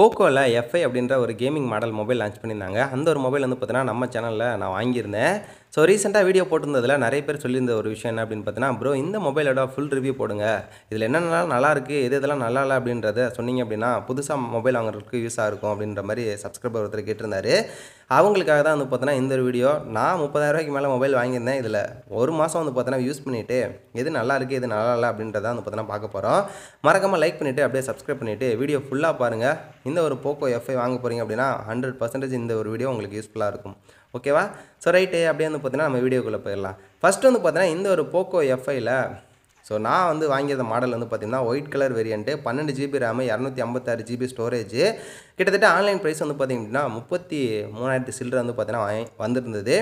போக்கோவில் FI அப்படின்ற ஒரு gaming model mobile launch பண்ணியிருந்தாங்க அந்த ஒரு மொபைல் வந்து பார்த்தீங்கன்னா நம்ம சேனலில் நான் வாங்கியிருந்தேன் ஸோ ரீசெண்டாக வீடியோ போட்டிருந்ததில் நிறைய பேர் சொல்லியிருந்த ஒரு விஷயம் என்ன அப்படின்னு பார்த்தீங்கன்னா ப்ரோ இந்த மொபைலோட ஃபுல் ரிவ்யூ போடுங்க இதில் என்னென்னலாம் நல்லா இருக்குது எது இதெல்லாம் நல்லா இல்லை அப்படின்றத சொன்னீங்க அப்படின்னா புதுசாக மொபைல் வாங்குறதுக்கு யூஸாக இருக்கும் அப்படின்ற மாதிரி சப்ஸ்கிரைபர் ஒருத்தர் கேட்டிருந்தாரு அவங்களுக்காக தான் வந்து பார்த்தோன்னா இந்த ஒரு வீடியோ நான் முப்பதாயிரரூபாய்க்கு மேலே மொபைல் வாங்கியிருந்தேன் இதில் ஒரு மாதம் வந்து பார்த்தோன்னா யூஸ் பண்ணிவிட்டு எது நல்லா இருக்குது எது நல்லா இல்லை அப்படின்றத வந்து பார்த்தோன்னா பார்க்க போகிறோம் மறக்காமல் லைக் பண்ணிவிட்டு அப்படியே சப்ஸ்கிரைப் பண்ணிவிட்டு வீடியோ ஃபுல்லாக பாருங்கள் இந்த ஒரு போக்கோ எஃப்ஐ வாங்க போகிறீங்க அப்படின்னா ஹண்ட்ரட் பர்சன்டேஜ் இந்த ஒரு வீடியோ உங்களுக்கு யூஸ்ஃபுல்லாக இருக்கும் ஓகேவா ஸோ ரைட்டு அப்படியே வந்து பார்த்தீங்கன்னா நம்ம வீடியோக்குள்ளே போயிடலாம் ஃபஸ்ட்டு வந்து பார்த்தீங்கன்னா இந்த ஒரு போக்கோ எஃப்ஐயில் ஸோ நான் வந்து வாங்கியிருந்த மாடல் வந்து பார்த்திங்கன்னா ஒயிட் கலர் வேரியண்ட்டு பன்னெண்டு ஜிபி ரேமு இரநூத்தி ஐம்பத்தாறு ஜிபி ஸ்டோரேஜ் கிட்டத்தட்ட ஆன்லைன் ப்ரைஸ் வந்து பார்த்திங்கன்னா முப்பத்தி மூணாயிரத்தி சில்லரை வந்து வாங்கி வந்திருந்தது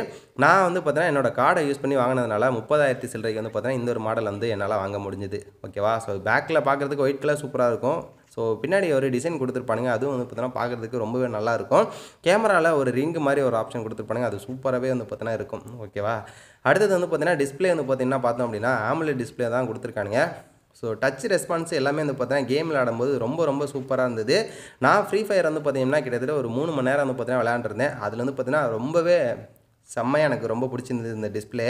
நான் வந்து பார்த்தீங்கன்னா என்னோடய கார்டை யூஸ் பண்ணி வாங்கினதுனால முப்பதாயிரத்தி சில்லரைக்கு வந்து பார்த்தீங்கன்னா இந்த ஒரு மாடல் வந்து என்னால் வாங்க முடிஞ்சுது ஓகேவா ஸோ பேக்கில் பார்க்குறதுக்கு ஒயிட் கலர் சூப்பராக இருக்கும் ஸோ பின்னாடி ஒரு டிசைன் கொடுத்துருப்பானுங்க அதுவும் வந்து பார்த்தீங்கன்னா பார்க்குறதுக்கு ரொம்பவே நல்லாயிருக்கும் கேமராவில் ஒரு ரிங்கு மாதிரி ஒரு ஆப்ஷன் கொடுத்துருப்பானுங்க அது சூப்பராகவே வந்து பார்த்தீங்கன்னா இருக்கும் ஓகேவா அடுத்தது வந்து பார்த்தீங்கன்னா டிஸ்பிளே வந்து பார்த்தீங்கன்னா பார்த்தோம் அப்படின்னா ஆம்லெட் டிஸ்பிளே தான் கொடுத்துருக்கானுங்க ஸோ டச் ரெஸ்பான்ஸ் எல்லாமே வந்து பார்த்தீங்கன்னா கேம் விளையாடும்போது ரொம்ப ரொம்ப சூப்பராக இருந்தது நான் ஃப்ரீ ஃபயர் வந்து பார்த்தீங்கன்னா கிட்டத்தட்ட ஒரு மூணு மணி நேரம் வந்து பார்த்தீங்கன்னா விளையாண்டுருந்தேன் அதில் வந்து பார்த்தீங்கன்னா ரொம்பவே செம்மையாக எனக்கு ரொம்ப பிடிச்சிருந்தது இந்த டிஸ்பிளே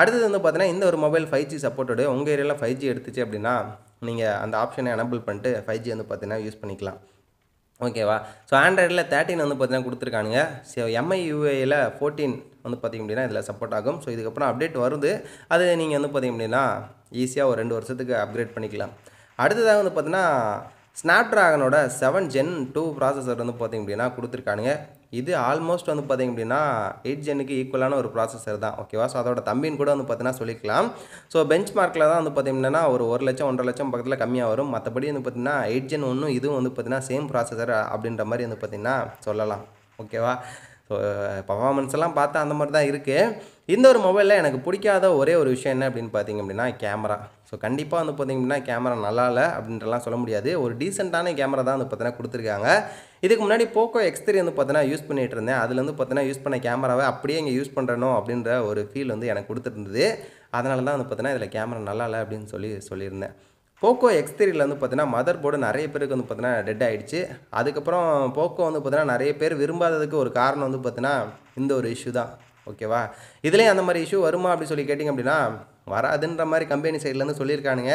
அடுத்தது வந்து பார்த்தீங்கன்னா இந்த ஒரு மொபைல் ஃபைவ் ஜி சப்போர்ட்டோடு உங்கள் ஏரியாவில் ஃபைவ் ஜி எடுத்துச்சு அப்படின்னா நீங்கள் அந்த ஆப்ஷனை எனபிள் பண்ணிட்டு ஃபைவ் ஜி வந்து பார்த்தீங்கன்னா யூஸ் பண்ணிக்கலாம் ஓகேவா ஸோ ஆண்ட்ராய்டில் தேர்ட்டின் வந்து பார்த்தீங்கன்னா கொடுத்துருக்கானுங்க ஸோ எம்ஐ யூஏயில் ஃபோர்டீன் வந்து பார்த்திங்க அப்படின்னா இதில் சப்போர்ட் ஆகும் ஸோ இதுக்கப்புறம் அப்டேட் வருது அது நீங்கள் வந்து பார்த்திங்க அப்படின்னா ஈஸியாக ஒரு ரெண்டு வருஷத்துக்கு அப்கிரேட் பண்ணிக்கலாம் அடுத்ததாக வந்து பார்த்தீங்கன்னா ஸ்னாப் ட்ராகனோட செவன் ஜென் டூ ப்ராசஸர் வந்து பார்த்திங்க அப்படின்னா கொடுத்துருக்கானுங்க இது ஆல்மோஸ்ட் வந்து பார்த்திங்க அப்படின்னா எயிட் ஜென்னுக்கு ஈக்குவலான ஒரு ப்ராசஸர் தான் ஓகேவா ஸோ அதோட தம்பின்னு கூட வந்து பார்த்தீங்கன்னா சொல்லிக்கலாம் ஸோ பெஞ்ச் மார்க்கில் தான் வந்து பார்த்திங்கன்னா ஒரு ஒரு லட்சம் ஒன்றரை லட்சம் பக்கத்தில் கம்மியாக வரும் மற்றபடி வந்து பார்த்திங்கன்னா எயிட் ஜென் ஒன்றும் இதுவும் வந்து பார்த்திங்கன்னா சேம் ப்ராசஸர் அப்படின்ற மாதிரி வந்து பார்த்திங்கன்னா சொல்லலாம் ஓகேவா ஸோ பர்ஃபாமன்ஸ் எல்லாம் பார்த்தா அந்த மாதிரி தான் இருக்குது இந்த ஒரு மொபைலில் எனக்கு பிடிக்காத ஒரே ஒரு விஷயம் என்ன அப்படின்னு பார்த்திங்க அப்படின்னா கேமரா ஸோ கண்டிப்பாக வந்து பார்த்திங்கன்னா கேமரா நல்லா இல்லை அப்படின்றலாம் சொல்ல முடியாது ஒரு டீசெண்டான கேமரா தான் வந்து பார்த்தீங்கன்னா கொடுத்துருக்காங்க இதுக்கு முன்னாடி போக்கோ எக்ஸ் த்ரீ வந்து பார்த்தீங்கன்னா யூஸ் பண்ணிகிட்டு இருந்தேன் அதில் வந்து பார்த்தீங்கன்னா யூஸ் பண்ண கேமராவை அப்படியே இங்கே யூஸ் பண்ணுறணும் அப்படின்ற ஒரு ஃபீல் வந்து எனக்கு கொடுத்துருந்தது அதனால தான் வந்து பார்த்தீங்கன்னா இதில் கேமரா நல்லா இல்லை அப்படின்னு சொல்லி சொல்லியிருந்தேன் போக்கோ எக்ஸ் வந்து பார்த்தீங்கன்னா மதர் போர்டு நிறைய பேருக்கு வந்து பார்த்தீங்கன்னா டெட் ஆகிடுச்சு அதுக்கப்புறம் போக்கோ வந்து பார்த்தீங்கன்னா நிறைய பேர் விரும்பாததுக்கு ஒரு காரணம் வந்து பார்த்தீங்கன்னா இந்த ஒரு இஷ்யூ தான் ஓகேவா இதுலேயே அந்த மாதிரி இஷ்யூ வருமா அப்படின்னு சொல்லி கேட்டிங்க அப்படின்னா வராதுன்ற மாதிரி கம்பெனி சைட்லேருந்து சொல்லியிருக்கானுங்க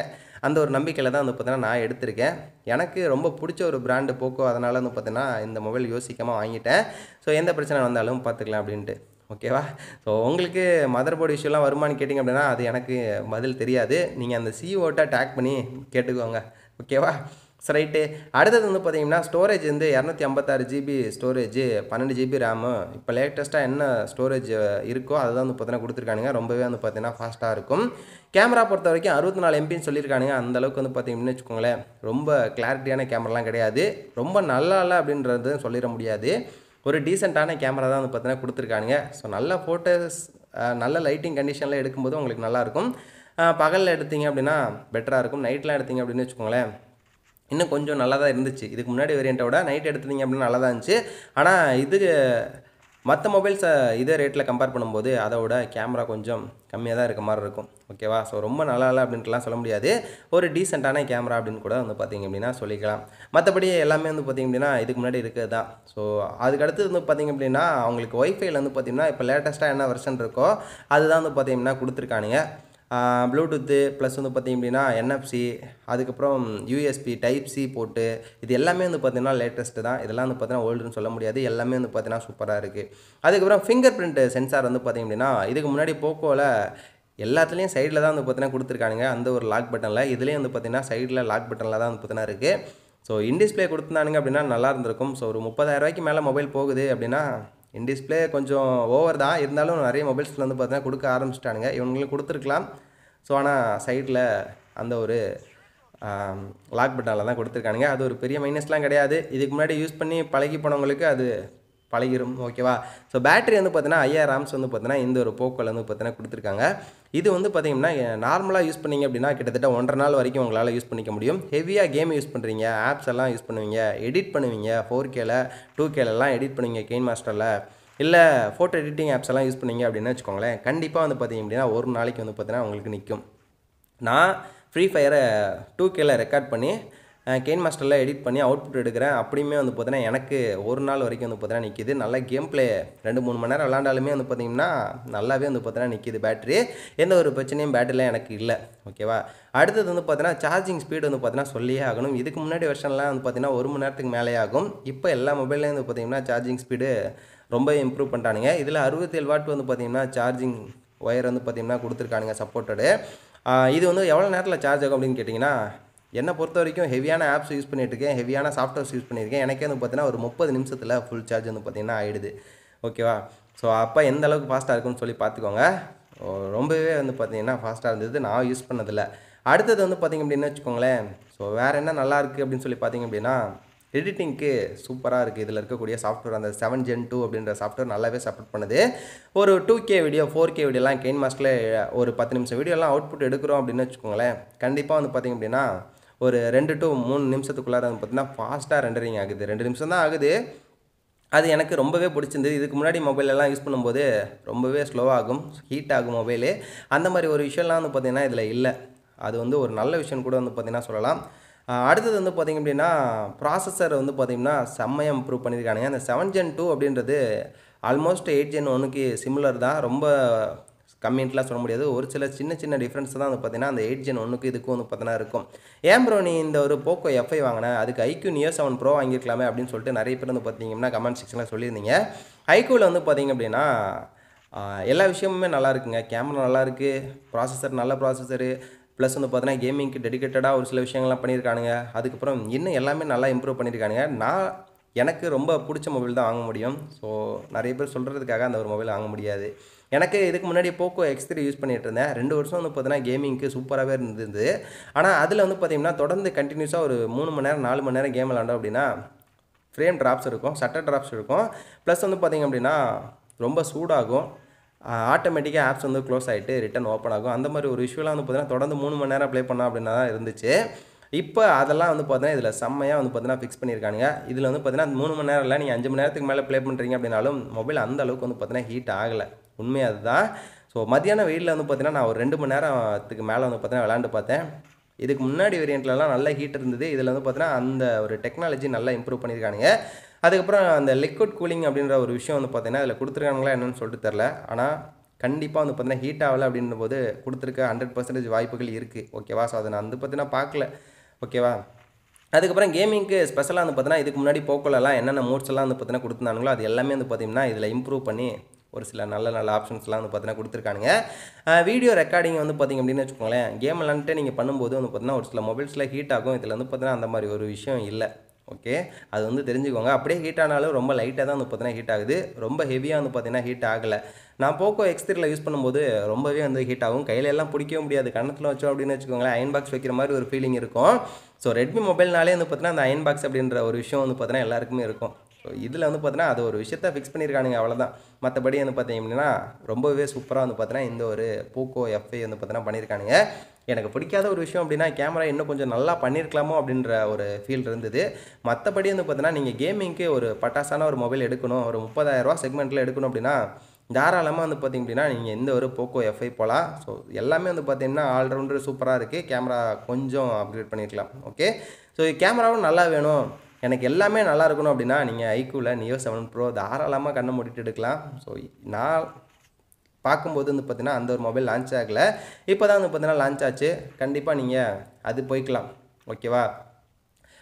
அந்த ஒரு நம்பிக்கையில் தான் வந்து பார்த்தீங்கன்னா நான் எடுத்திருக்கேன் எனக்கு ரொம்ப பிடிச்ச ஒரு பிராண்டு போக்கோ அதனால் வந்து பார்த்தீங்கன்னா இந்த மொபைல் யோசிக்காமல் வாங்கிட்டேன் ஸோ எந்த பிரச்சனை வந்தாலும் பார்த்துக்கலாம் அப்படின்ட்டு ஓகேவா ஸோ உங்களுக்கு மதர் போர்டு இஷ்யூலாம் வருமானு கேட்டிங்க அப்படின்னா அது எனக்கு பதில் தெரியாது நீங்கள் அந்த சிஓட்டை டேக் பண்ணி கேட்டுக்கோங்க ஓகேவா ஸ்ரைட்டு அடுத்தது வந்து பார்த்தீங்கன்னா ஸ்டோரேஜ் வந்து இரநூத்தி ஐம்பத்தாறு ஜிபி ஸ்டோரேஜ் பன்னெண்டு ஜிபி ரேமு இப்போ லேட்டஸ்ட்டாக என்ன ஸ்டோரேஜ் இருக்கோ அதுதான் வந்து பார்த்தீங்கன்னா கொடுத்துருக்கானுங்க ரொம்பவே வந்து பார்த்தீங்கன்னா ஃபாஸ்ட்டாக இருக்கும் கேமரா பொறுத்த வரைக்கும் அறுபத்தி நாலு எம்பின்னு சொல்லியிருக்கானுங்க அந்த அளவுக்கு வந்து பார்த்தீங்கன்னு வச்சுக்கோங்களேன் ரொம்ப கிளாரிட்டியான கேமராலாம் கிடையாது ரொம்ப நல்லா இல்லை அப்படின்றது சொல்லிட முடியாது ஒரு டீசெண்டான கேமரா தான் வந்து பார்த்தீங்கன்னா கொடுத்துருக்கானுங்க ஸோ நல்ல ஃபோட்டோஸ் நல்ல லைட்டிங் கண்டிஷனில் எடுக்கும்போது உங்களுக்கு நல்லாயிருக்கும் பகலில் எடுத்தீங்க அப்படின்னா பெட்டராக இருக்கும் நைட்லாம் எடுத்தீங்க அப்படின்னு வச்சுக்கோங்களேன் இன்னும் கொஞ்சம் நல்லா தான் இருந்துச்சு இதுக்கு முன்னாடி விட நைட் எடுத்துட்டிங்க அப்படின்னா நல்லா தான் இருந்துச்சு ஆனால் இது மற்ற மொபைல்ஸை இதே ரேட்டில் கம்பேர் பண்ணும்போது அதோட கேமரா கொஞ்சம் கம்மியாக தான் இருக்க மாதிரி இருக்கும் ஓகேவா ஸோ ரொம்ப நல்லா இல்லை அப்படின்ட்டுலாம் சொல்ல முடியாது ஒரு டீசெண்டான கேமரா அப்படின்னு கூட வந்து பார்த்திங்க அப்படின்னா சொல்லிக்கலாம் மற்றபடி எல்லாமே வந்து பார்த்திங்க அப்படின்னா இதுக்கு முன்னாடி இருக்குது தான் ஸோ அதுக்கடுத்து வந்து பார்த்திங்க அப்படின்னா அவங்களுக்கு ஒய்ஃபைல வந்து பார்த்திங்கன்னா இப்போ லேட்டஸ்ட்டாக என்ன வெர்ஷன் இருக்கோ அதுதான் வந்து பார்த்திங்கன்னா கொடுத்துருக்கானுங்க ப்ளூடூத்து ப்ளஸ் வந்து பார்த்திங்க அப்படின்னா என்எஃப்சி அதுக்கப்புறம் யூஎஸ்பி டைப் சி போட்டு இது எல்லாமே வந்து பார்த்திங்கன்னா லேட்டஸ்ட்டு தான் இதெல்லாம் வந்து பார்த்திங்கன்னா ஓல்டுன்னு சொல்ல முடியாது எல்லாமே வந்து பார்த்திங்கன்னா சூப்பராக இருக்குது அதுக்கப்புறம் ஃபிங்கர் பிரிண்ட்டு சென்சார் வந்து பார்த்திங்க அப்படின்னா இதுக்கு முன்னாடி போக்கோவில் எல்லாத்துலேயும் சைடில் தான் வந்து பார்த்தீங்கன்னா கொடுத்துருக்கானுங்க அந்த ஒரு லாக் பட்டனில் இதுலேயும் வந்து பார்த்திங்கன்னா சைடில் லாக் பட்டனில் தான் வந்து பார்த்திங்கன்னா இருக்குது ஸோ இன்டிஸ்பிளே கொடுத்துருந்தானுங்க அப்படின்னா நல்லா இருந்திருக்கும் ஸோ ஒரு முப்பதாயிரரூவாய்க்கு மேலே மொபைல் போகுது அப்படின்னா இன் டிஸ்பிளே கொஞ்சம் ஓவர் தான் இருந்தாலும் நிறைய மொபைல்ஸில் வந்து பார்த்தீங்கன்னா கொடுக்க ஆரம்பிச்சிட்டானுங்க இவங்களுக்கு கொடுத்துருக்கலாம் ஸோ ஆனால் சைட்டில் அந்த ஒரு லாக் பட்டனில் தான் கொடுத்துருக்கானுங்க அது ஒரு பெரிய மைனஸ்லாம் கிடையாது இதுக்கு முன்னாடி யூஸ் பண்ணி பழகி போனவங்களுக்கு அது பழகிரும் ஓகேவா ஸோ பேட்டரி வந்து பார்த்தீங்கன்னா ஐயாயிரம் ஆம்ஸ் வந்து பார்த்தீங்கன்னா இந்த ஒரு போக்கோவில் வந்து பார்த்தீங்கன்னா கொடுத்துருக்காங்க இது வந்து பார்த்தீங்கன்னா நார்மலாக யூஸ் பண்ணிங்க அப்படின்னா கிட்டத்தட்ட ஒன்றரை நாள் வரைக்கும் உங்களால் யூஸ் பண்ணிக்க முடியும் ஹெவியாக கேம் யூஸ் பண்ணுறீங்க ஆப்ஸ் எல்லாம் யூஸ் பண்ணுவீங்க எடிட் பண்ணுவீங்க ஃபோர் கேல டூ கேலெல்லாம் எடிட் பண்ணுவீங்க கெயின் மாஸ்டரில் இல்லை ஃபோட்டோ எடிட்டிங் ஆப்ஸ் எல்லாம் யூஸ் பண்ணிங்க அப்படின்னு வச்சுக்கோங்களேன் கண்டிப்பாக வந்து பார்த்தீங்க அப்படின்னா ஒரு நாளைக்கு வந்து பார்த்தீங்கன்னா உங்களுக்கு நிற்கும் நான் ஃப்ரீ ஃபயரை டூ கேல ரெக்கார்ட் பண்ணி கெயின் மாஸ்டரில் எடிட் பண்ணி அவுட்புட் எடுக்கிறேன் அப்படியுமே வந்து பார்த்தீங்கன்னா எனக்கு ஒரு நாள் வரைக்கும் வந்து பார்த்தீங்கன்னா நிற்கிது நல்லா கேம் பிளே ரெண்டு மூணு மணி நேரம் விளாண்டாலுமே வந்து பார்த்தீங்கன்னா நல்லாவே வந்து பார்த்தீங்கன்னா நிற்கிது பேட்ரி எந்த ஒரு பிரச்சனையும் பேட்டரியில் எனக்கு இல்லை ஓகேவா அடுத்தது வந்து பார்த்தீங்கன்னா சார்ஜிங் ஸ்பீடு வந்து பார்த்தீங்கன்னா சொல்லியே ஆகணும் இதுக்கு முன்னாடி வருஷன்லாம் வந்து பார்த்தீங்கன்னா ஒரு மணி நேரத்துக்கு மேலே ஆகும் இப்போ எல்லா மொபைல்லையும் வந்து பார்த்தீங்கன்னா சார்ஜிங் ஸ்பீடு ரொம்ப இம்ப்ரூவ் பண்ணிட்டானுங்க இதில் அறுபத்தேழு வாட் வந்து பார்த்திங்கன்னா சார்ஜிங் ஒயர் வந்து பார்த்திங்கன்னா கொடுத்துருக்கானுங்க சப்போர்ட்டடு இது வந்து எவ்வளோ நேரத்தில் சார்ஜ் ஆகும் அப்படின்னு கேட்டிங்கன்னா என்னை பொறுத்த வரைக்கும் ஹெவியான ஆப்ஸ் யூஸ் பண்ணிட்டுருக்கேன் ஹெவியான சாஃப்ட்வேர்ஸ் யூஸ் பண்ணியிருக்கேன் எனக்கே வந்து பார்த்தீங்கன்னா ஒரு முப்பது நிமிஷத்தில் ஃபுல் சார்ஜ் வந்து பார்த்திங்கன்னா ஆகிடுது ஓகேவா ஸோ அப்போ எந்த அளவுக்கு ஃபாஸ்ட்டாக இருக்குன்னு சொல்லி பார்த்துக்கோங்க ரொம்பவே வந்து பார்த்தீங்கன்னா ஃபாஸ்ட்டாக இருந்தது நான் யூஸ் பண்ணதில்லை அடுத்தது வந்து பார்த்திங்க அப்படின்னு வச்சுக்கோங்களேன் ஸோ வேறு என்ன நல்லாயிருக்கு அப்படின்னு சொல்லி பார்த்திங்க அப்படின்னா எடிட்டிங்க்கு சூப்பராக இருக்குது இதில் இருக்கக்கூடிய சாஃப்ட்வேர் அந்த செவன் ஜென் டூ அப்படின்ற சாஃப்ட்வேர் நல்லாவே சப்போர்ட் பண்ணுது ஒரு two K video four K வீடியோலாம் கெயின் மாஸ்டில் ஒரு பத்து நிமிஷம் வீடியோலாம் அவுட்புட் எடுக்கிறோம் அப்படின்னு வச்சுக்கோங்களேன் கண்டிப்பாக வந்து பார்த்திங்க அப்படின்னா ஒரு ரெண்டு டு மூணு நிமிஷத்துக்குள்ளார வந்து பார்த்திங்கன்னா ஃபாஸ்ட்டாக ரெண்டரிங் ஆகுது ரெண்டு நிமிஷம் தான் ஆகுது அது எனக்கு ரொம்பவே பிடிச்சிருந்தது இதுக்கு முன்னாடி மொபைலெல்லாம் யூஸ் பண்ணும்போது ரொம்பவே ஸ்லோவாகும் ஹீட் ஆகும் மொபைலு அந்த மாதிரி ஒரு விஷயம்லாம் வந்து பார்த்திங்கன்னா இதில் இல்லை அது வந்து ஒரு நல்ல விஷயம் கூட வந்து பார்த்திங்கன்னா சொல்லலாம் அடுத்தது வந்து பார்த்திங்க அப்படின்னா ப்ராசஸர் வந்து பார்த்திங்கன்னா செம்மையாக இம்ப்ரூவ் பண்ணியிருக்கானுங்க அந்த செவன் ஜென் டூ அப்படின்றது ஆல்மோஸ்ட் எயிட் ஜென் ஒன்றுக்கு சிமிலர் தான் ரொம்ப கம்மின்ட்டுலாம் சொல்ல முடியாது ஒரு சில சின்ன சின்ன டிஃப்ரென்ஸ் தான் வந்து பார்த்தீங்கன்னா அந்த எயிட் ஜென் ஒன்றுக்கு இதுக்கும் வந்து பார்த்தீங்கன்னா இருக்கும் ஏன் ப்ரோ நீ இந்த ஒரு போக்கோ எஃப்ஐ வாங்கினா அதுக்கு ஐக்யூ நியோ செவன் ப்ரோ வாங்கியிருக்கலாமே அப்படின்னு சொல்லிட்டு நிறைய பேர் வந்து பார்த்தீங்கன்னா கமெண்ட் செக்ஷனில் சொல்லியிருந்தீங்க ஐக்யூவில் வந்து பார்த்தீங்க அப்படின்னா எல்லா விஷயமுமே நல்லா இருக்குங்க கேமரா நல்லாயிருக்கு ப்ராசஸர் நல்ல ப்ராசஸரு ப்ளஸ் வந்து பார்த்தீங்கன்னா கேமிங்க்கு டெடிக்கேட்டடாக ஒரு சில விஷயங்கள்லாம் பண்ணியிருக்கானுங்க அதுக்கப்புறம் இன்னும் எல்லாமே நல்லா இம்ப்ரூவ் பண்ணியிருக்கானுங்க நான் எனக்கு ரொம்ப பிடிச்ச மொபைல் தான் வாங்க முடியும் ஸோ நிறைய பேர் சொல்கிறதுக்காக அந்த ஒரு மொபைல் வாங்க முடியாது எனக்கு இதுக்கு முன்னாடி போக்கோ எக்ஸ் த்ரீ யூஸ் பண்ணிகிட்டு இருந்தேன் ரெண்டு வருஷம் வந்து பார்த்தீங்கன்னா கேமிங்க்கு சூப்பராகவே இருந்தது ஆனால் அதில் வந்து பார்த்திங்கன்னா தொடர்ந்து கண்டினியூஸாக ஒரு மூணு மணி நேரம் நாலு மணி நேரம் கேம் விளாண்டோம் அப்படின்னா ஃப்ரேம் ட்ராப்ஸ் இருக்கும் சட்ட ட்ராப்ஸ் இருக்கும் ப்ளஸ் வந்து பார்த்திங்க அப்படின்னா ரொம்ப சூடாகும் ஆட்டோமேட்டிக்காக ஆப்ஸ் வந்து க்ளோஸ் ஆகிட்டு ரிட்டன் ஓப்பன் ஆகும் அந்த மாதிரி ஒரு இஷ்யூலாம் வந்து பார்த்திங்கன்னா தொடர்ந்து மூணு மணி நேரம் ப்ளே பண்ணால் அப்படின்னா தான் இருந்துச்சு இப்போ அதெல்லாம் வந்து பார்த்தீங்கன்னா இதில் செம்மையாக வந்து பார்த்தீங்கன்னா ஃபிக்ஸ் பண்ணியிருக்காங்க இதில் வந்து பார்த்தீங்கன்னா மூணு மணி நேரம் இல்லை நீங்கள் அஞ்சு மணி நேரத்துக்கு மேலே ப்ளே பண்ணுறீங்க அப்படின்னாலும் மொபைல் அந்த அளவுக்கு வந்து பார்த்தீங்கன்னா ஹீட் ஆகலை உண்மையாக அதுதான் ஸோ மதியான வெயிலில் வந்து பார்த்தீங்கன்னா நான் ஒரு ரெண்டு மணி நேரத்துக்கு மேலே வந்து பார்த்தீங்கன்னா விளாண்டு பார்த்தேன் இதுக்கு முன்னாடி வேரியண்ட்லலாம் நல்ல ஹீட் இருந்தது இதில் வந்து பார்த்தீங்கன்னா அந்த ஒரு டெக்னாலஜி நல்லா இம்ப்ரூவ் பண்ணியிருக்கானுங்க அதுக்கப்புறம் அந்த லிக்விட் கூலிங் அப்படின்ற ஒரு விஷயம் வந்து பார்த்தீங்கன்னா அதில் கொடுத்துருக்காங்களா என்னன்னு சொல்லிட்டு தெரில ஆனால் கண்டிப்பாக வந்து பார்த்தீங்கன்னா ஹீட் ஆகலை அப்படின்ற போது கொடுத்துருக்க ஹண்ட்ரட் பர்சன்டேஜ் வாய்ப்புகள் இருக்குது ஓகேவா ஸோ அதை நான் வந்து பார்த்தீங்கன்னா பார்க்கல ஓகேவா அதுக்கப்புறம் கேமிங்க்கு ஸ்பெஷலாக வந்து பார்த்தீங்கன்னா இதுக்கு முன்னாடி போக்கோலலாம் என்னென்ன எல்லாம் வந்து பார்த்தீங்கன்னா கொடுத்துருந்தாங்களோ அது எல்லாமே வந்து பார்த்தீங்கன்னா இதில் இம்ப்ரூவ் பண்ணி ஒரு சில நல்ல நல்ல ஆப்ஷன்ஸ்லாம் வந்து பார்த்தீங்கன்னா கொடுத்துருக்கானுங்க வீடியோ ரெக்கார்டிங் வந்து பார்த்திங்க அப்படின்னு வச்சுக்கோங்களேன் கேம் விளாண்டுட்டு நீங்கள் பண்ணும்போது வந்து பார்த்தீங்கன்னா ஒரு சில மொபைல்ஸில் ஹீட் ஆகும் இதில் வந்து பார்த்தீங்கன்னா அந்த மாதிரி ஒரு விஷயம் இல்லை ஓகே அது வந்து தெரிஞ்சுக்கோங்க அப்படியே ஹீட் ஆனாலும் ரொம்ப லைட்டாக தான் வந்து பார்த்தீங்கன்னா ஹீட் ஆகுது ரொம்ப ஹெவியாக வந்து பார்த்தீங்கன்னா ஹீட் ஆகலை நான் போக்கோ எக்ஸ் த்ரீல யூஸ் பண்ணும்போது ரொம்பவே வந்து ஹீட் ஆகும் கையில எல்லாம் பிடிக்கவே முடியாது கணத்தில் வச்சோம் அப்படின்னு வச்சுக்கோங்களேன் அயன் பாக்ஸ் வைக்கிற மாதிரி ஒரு ஃபீலிங் இருக்கும் ஸோ ரெட்மி மொபைல்னாலே வந்து பார்த்தீங்கன்னா அந்த அயன் பாக்ஸ் அப்படின்ற ஒரு விஷயம் வந்து பார்த்தீங்கன்னா எல்லாருக்குமே இருக்கும் ஸோ இதில் வந்து பார்த்தீங்கன்னா அது ஒரு விஷயத்த ஃபிக்ஸ் பண்ணியிருக்கானுங்க அவ்வளோதான் மற்றபடி வந்து பார்த்தீங்கன்னா ரொம்பவே சூப்பராக வந்து பார்த்தீங்கன்னா இந்த ஒரு போக்கோ எஃப்ஐ வந்து பார்த்தீங்கன்னா பண்ணியிருக்கானுங்க எனக்கு பிடிக்காத ஒரு விஷயம் அப்படின்னா கேமரா இன்னும் கொஞ்சம் நல்லா பண்ணியிருக்கலாமோ அப்படின்ற ஒரு ஃபீல் இருந்தது மற்றபடி வந்து பார்த்தீங்கன்னா நீங்கள் கேமிங்க்கு ஒரு பட்டாசான ஒரு மொபைல் எடுக்கணும் ஒரு முப்பதாயிரரூவா செக்மெண்ட்டில் எடுக்கணும் அப்படின்னா தாராளமாக வந்து பார்த்திங்க அப்படின்னா நீங்கள் எந்த ஒரு போக்கோ எஃப்ஐ போகலாம் ஸோ எல்லாமே வந்து பார்த்திங்கன்னா ஆல்ரவுண்டர் சூப்பராக இருக்குது கேமரா கொஞ்சம் அப்கிரேட் பண்ணியிருக்கலாம் ஓகே ஸோ கேமராவும் நல்லா வேணும் எனக்கு எல்லாமே நல்லா இருக்கணும் அப்படின்னா நீங்கள் ஐக்கூவில் நியோ செவன் ப்ரோ தாராளமாக கண்ணை மூடிட்டு எடுக்கலாம் ஸோ நான் பார்க்கும்போது வந்து பார்த்தீங்கன்னா அந்த ஒரு மொபைல் லான்ச் ஆகலை இப்போ தான் வந்து பார்த்தீங்கன்னா லான்ச் ஆச்சு கண்டிப்பாக நீங்கள் அது போய்க்கலாம் ஓகேவா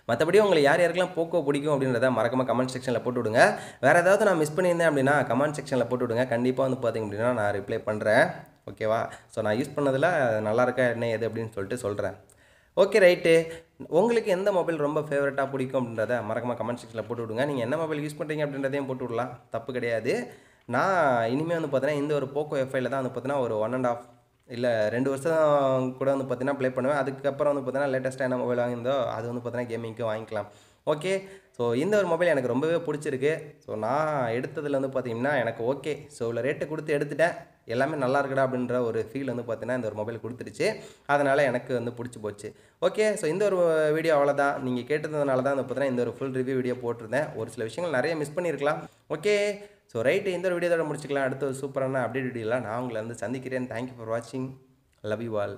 மற்றபடி உங்களை யார் யாருக்கெல்லாம் போக்கோ பிடிக்கும் அப்படின்றத மறக்காமல் கமெண்ட் செக்ஷனில் போட்டு விடுங்க வேறு ஏதாவது நான் மிஸ் பண்ணியிருந்தேன் அப்படின்னா கமெண்ட் செக்ஷனில் போட்டு விடுங்க கண்டிப்பாக வந்து பார்த்திங்க அப்படின்னா நான் ரிப்ளை பண்ணுறேன் ஓகேவா ஸோ நான் யூஸ் பண்ணதில் நல்லாயிருக்கா என்ன எது அப்படின்னு சொல்லிட்டு சொல்கிறேன் ஓகே ரைட்டு உங்களுக்கு எந்த மொபைல் ரொம்ப ஃபேவரட்டாக பிடிக்கும் அப்படின்றத மறக்காமல் கமெண்ட் செக்ஷனில் போட்டு விடுங்க நீங்கள் என்ன மொபைல் யூஸ் பண்ணுறீங்க அப்படின்றதையும் போட்டு விடலாம் தப்பு கிடையாது நான் இனிமேல் வந்து பார்த்தீங்கன்னா இந்த ஒரு போக்கோ எஃப்ஐயில் தான் வந்து பார்த்தீங்கன்னா ஒரு ஒன் அண்ட் ஆஃப் இல்லை ரெண்டு வருஷம் கூட வந்து பார்த்தீங்கன்னா ப்ளே பண்ணுவேன் அதுக்கப்புறம் வந்து பார்த்தீங்கன்னா லேட்டஸ்ட்டாக என்ன மொபைல் வாங்கியிருந்தோ அது வந்து பார்த்தீங்கன்னா கேமிங்க்கு வாங்கிக்கலாம் ஓகே ஸோ இந்த ஒரு மொபைல் எனக்கு ரொம்பவே பிடிச்சிருக்கு ஸோ நான் எடுத்ததில் வந்து பார்த்திங்கன்னா எனக்கு ஓகே ஸோ இவ்வளோ ரேட்டை கொடுத்து எடுத்துட்டேன் எல்லாமே நல்லா இருக்குடா அப்படின்ற ஒரு ஃபீல் வந்து பார்த்தீங்கன்னா இந்த ஒரு மொபைல் கொடுத்துருச்சு அதனால் எனக்கு வந்து பிடிச்சி போச்சு ஓகே ஸோ இந்த ஒரு வீடியோ அவ்வளோதான் நீங்கள் கேட்டதுனால தான் வந்து பார்த்தீங்கன்னா இந்த ஒரு ஃபுல் ரிவ்யூ வீடியோ போட்டிருந்தேன் ஒரு சில விஷயங்கள் நிறைய மிஸ் பண்ணியிருக்கலாம் ஓகே ஸோ ரைட்டு இந்த ஒரு வீடியோவோட முடிச்சுக்கலாம் அடுத்த ஒரு சூப்பரான அப்டேட் வீடியோலாம் நான் உங்களை வந்து சந்திக்கிறேன் தேங்க்யூ ஃபார் வாட்சிங் லவ் யூ ஆல்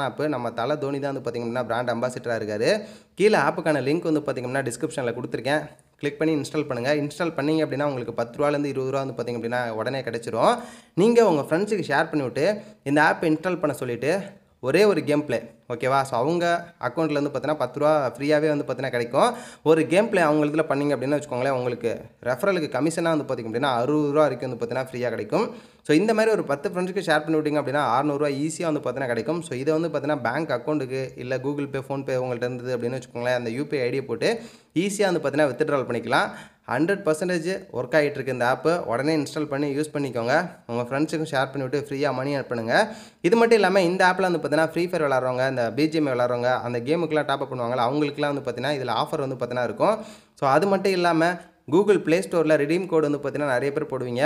சூப்பரான ஆப்பு நம்ம தலை தோனி தான் வந்து பார்த்திங்கன்னா பிராண்ட் அம்பாசிடராக இருக்கார் கீழே ஆப்புக்கான லிங்க் வந்து பார்த்திங்கன்னா டிஸ்கிரிப்ஷனில் கொடுத்துருக்கேன் கிளிக் பண்ணி இன்ஸ்டால் பண்ணுங்கள் இன்ஸ்டால் பண்ணிங்க அப்படின்னா உங்களுக்கு பத்து ரூபாலேருந்து இருபது ரூபா வந்து பார்த்திங்க அப்படின்னா உடனே கிடச்சிரும் நீங்கள் உங்கள் ஃப்ரெண்ட்ஸுக்கு ஷேர் பண்ணிவிட்டு இந்த ஆப்பை இன்ஸ்டால் பண்ண சொல்லிவிட்டு ஒரே ஒரு கேம் பிளே ஓகேவா ஸோ அவங்க அக்கௌண்ட்டில் வந்து பார்த்தீங்கன்னா பத்து ரூபா ஃப்ரீயாகவே வந்து பார்த்தீங்கன்னா கிடைக்கும் ஒரு கேம் பிளே அவங்க இதில் பண்ணிங்க அப்படின்னு வச்சுக்கோங்களேன் உங்களுக்கு ரெஃபரலுக்கு கமிஷனாக வந்து பார்த்திங்க அப்படின்னா அறுபது ரூபா வரைக்கும் வந்து பார்த்தீங்கன்னா ஃப்ரீயாக கிடைக்கும் ஸோ இந்த மாதிரி ஒரு பத்து ஃப்ரெண்ட்ஸ்க்கு ஷேர் பண்ணி விட்டிங்க அப்படின்னா அறநூறுவா ஈஸியாக வந்து பார்த்தீங்கன்னா கிடைக்கும் ஸோ இதை வந்து பார்த்தீங்கன்னா பேங்க் அக்கௌண்ட்டுக்கு இல்லை கூகுள் பே ஃபோன்பே உங்கள்கிட்ட இருந்தது அப்படின்னு வச்சுக்கோங்களேன் அந்த யூபிஐ ஐடியை போட்டு ஈஸியாக வந்து பார்த்தீங்கன்னா வித்ட்ரால் பண்ணிக்கலாம் ஹண்ட்ரட் பர்சன்டேஜ் ஒர்க் ஆகிட்டு இருக்கு இந்த ஆப்பு உடனே இன்ஸ்டால் பண்ணி யூஸ் பண்ணிக்கோங்க உங்கள் ஃப்ரெண்ட்ஸுக்கும் ஷேர் பண்ணிவிட்டு ஃப்ரீயாக மணி அட் இது மட்டும் இல்லாமல் இந்த ஆப்பில் வந்து பார்த்தீங்கன்னா ஃப்ரீ ஃபயர் விளாட்றவங்க இந்த பிஜிஎம் விளாட்றவங்க அந்த கேமுக்குலாம் டாப்அப் பண்ணுவாங்க பண்ணுவாங்களா அவங்களுக்குலாம் வந்து பார்த்தீங்கன்னா இதில் ஆஃபர் வந்து பார்த்தீங்கன்னா இருக்கும் ஸோ அது மட்டும் இல்லாமல் கூகுள் ப்ளே ஸ்டோரில் ரிடீம் கோடு வந்து பார்த்தீங்கன்னா நிறைய பேர் போடுவீங்க